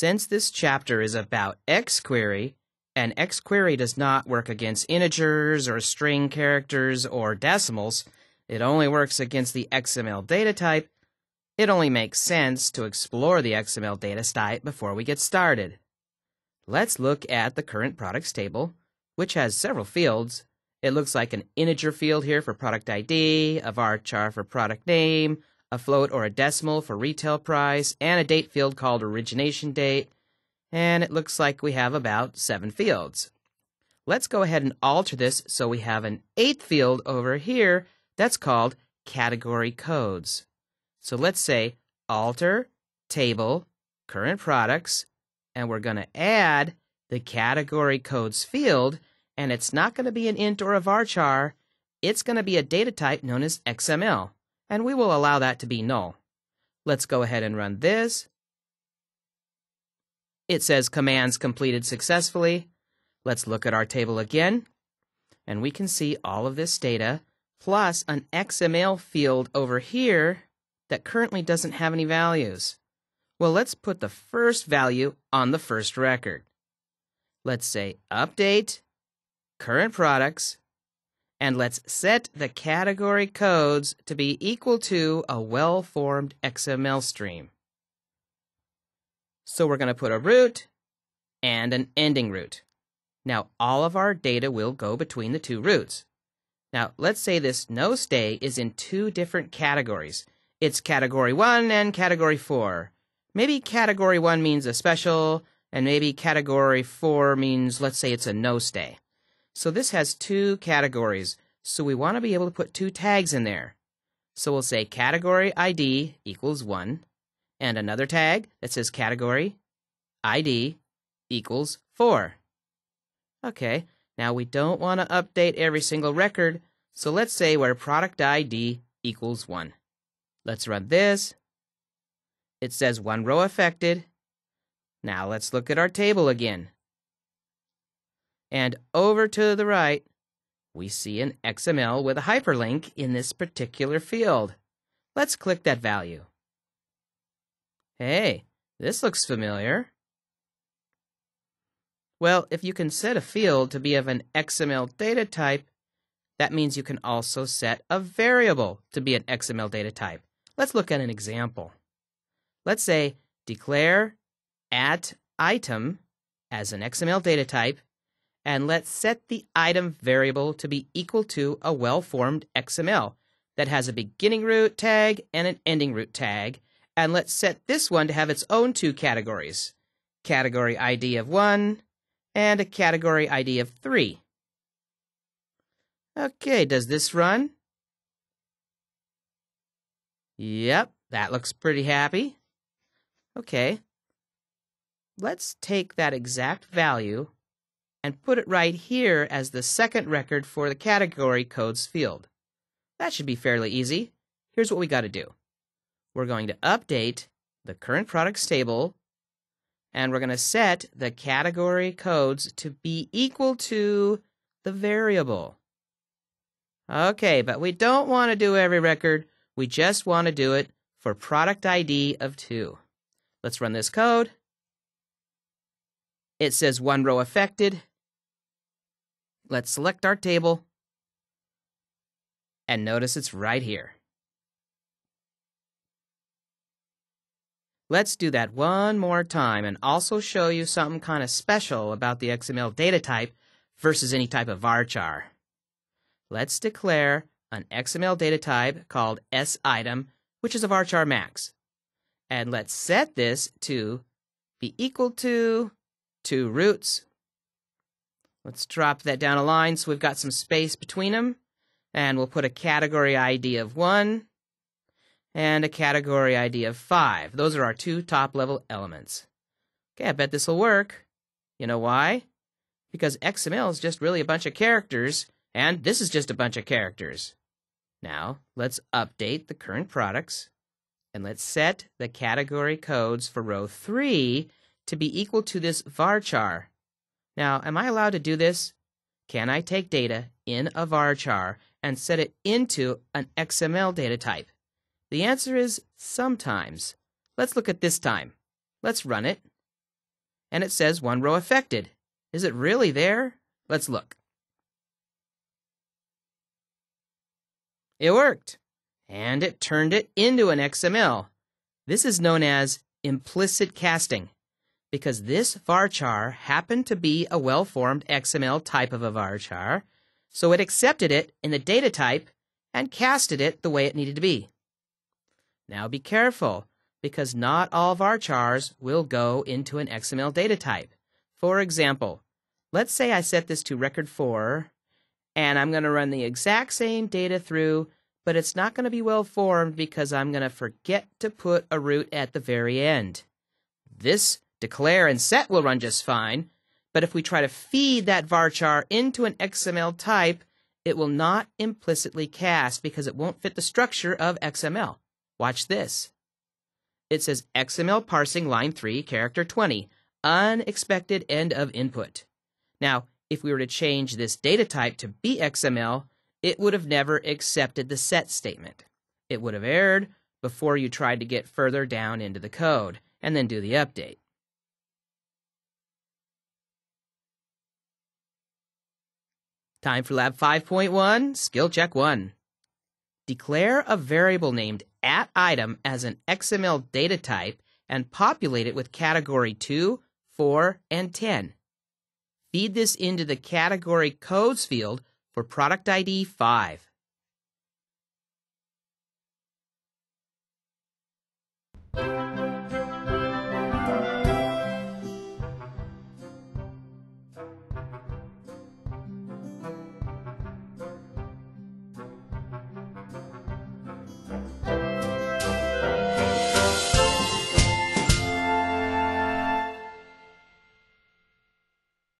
Since this chapter is about xQuery, and xQuery does not work against integers or string characters or decimals, it only works against the XML data type, it only makes sense to explore the XML data type before we get started. Let's look at the current products table, which has several fields. It looks like an integer field here for product ID, a varchar for product name, a float or a decimal for retail price, and a date field called origination date. And it looks like we have about seven fields. Let's go ahead and alter this so we have an eighth field over here that's called category codes. So let's say alter table current products, and we're going to add the category codes field, and it's not going to be an int or a varchar. It's going to be a data type known as XML and we will allow that to be null. Let's go ahead and run this. It says commands completed successfully. Let's look at our table again, and we can see all of this data plus an XML field over here that currently doesn't have any values. Well, let's put the first value on the first record. Let's say update current products and let's set the category codes to be equal to a well-formed XML stream. So we're going to put a root and an ending root. Now all of our data will go between the two roots. Now let's say this no stay is in two different categories. It's category 1 and category 4. Maybe category 1 means a special, and maybe category 4 means, let's say it's a no stay. So this has two categories. So we want to be able to put two tags in there. So we'll say category ID equals 1 and another tag that says category ID equals 4. Okay, now we don't want to update every single record, so let's say where product ID equals 1. Let's run this. It says one row affected. Now let's look at our table again. And over to the right, we see an XML with a hyperlink in this particular field. Let's click that value. Hey, this looks familiar. Well, if you can set a field to be of an XML data type, that means you can also set a variable to be an XML data type. Let's look at an example. Let's say declare at item as an XML data type and let's set the item variable to be equal to a well-formed XML that has a beginning root tag and an ending root tag, and let's set this one to have its own two categories, category ID of 1 and a category ID of 3. Okay, does this run? Yep, that looks pretty happy. Okay. Let's take that exact value and put it right here as the second record for the category codes field. That should be fairly easy. Here's what we got to do. We're going to update the current products table, and we're going to set the category codes to be equal to the variable. Okay, but we don't want to do every record. We just want to do it for product ID of 2. Let's run this code. It says one row affected. Let's select our table. And notice it's right here. Let's do that one more time and also show you something kind of special about the XML data type versus any type of varchar. Let's declare an XML data type called sitem, which is a varchar max. And let's set this to be equal to two roots Let's drop that down a line so we've got some space between them. And we'll put a category ID of 1 and a category ID of 5. Those are our two top-level elements. Okay, I bet this will work. You know why? Because XML is just really a bunch of characters, and this is just a bunch of characters. Now, let's update the current products, and let's set the category codes for row 3 to be equal to this varchar now, am I allowed to do this? Can I take data in a varchar and set it into an XML data type? The answer is sometimes. Let's look at this time. Let's run it. And it says one row affected. Is it really there? Let's look. It worked. And it turned it into an XML. This is known as implicit casting because this varchar happened to be a well-formed XML type of a varchar, so it accepted it in the data type and casted it the way it needed to be. Now be careful, because not all varchars will go into an XML data type. For example, let's say I set this to record 4, and I'm going to run the exact same data through, but it's not going to be well formed because I'm going to forget to put a root at the very end. This Declare and set will run just fine, but if we try to feed that varchar into an XML type, it will not implicitly cast because it won't fit the structure of XML. Watch this. It says XML parsing line 3, character 20, unexpected end of input. Now, if we were to change this data type to be XML, it would have never accepted the set statement. It would have errored before you tried to get further down into the code and then do the update. Time for lab 5.1, skill check 1. Declare a variable named at item as an XML data type and populate it with category 2, 4, and 10. Feed this into the category codes field for product ID 5. Thank you.